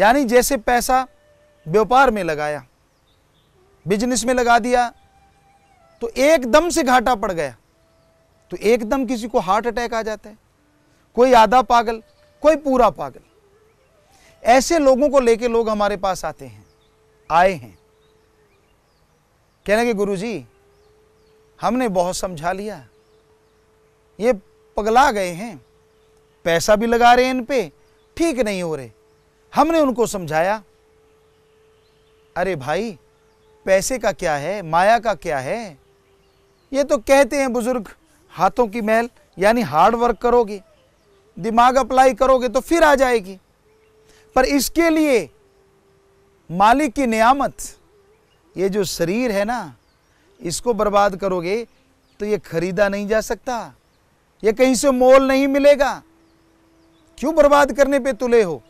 यानी जैसे पैसा व्यापार में लगाया बिजनेस में लगा दिया तो एकदम से घाटा पड़ गया तो एकदम किसी को हार्ट अटैक आ जाता है कोई आधा पागल कोई पूरा पागल ऐसे लोगों को लेके लोग हमारे पास आते हैं आए हैं कहने के गुरु जी हमने बहुत समझा लिया ये पगला गए हैं पैसा भी लगा रहे हैं इन पे ठीक नहीं हो रहे हमने उनको समझाया अरे भाई पैसे का क्या है माया का क्या है ये तो कहते हैं बुजुर्ग हाथों की मैल यानी हार्ड वर्क करोगे दिमाग अप्लाई करोगे तो फिर आ जाएगी पर इसके लिए मालिक की नियामत ये जो शरीर है ना इसको बर्बाद करोगे तो ये खरीदा नहीं जा सकता ये कहीं से मोल नहीं मिलेगा क्यों बर्बाद करने पे तुले हो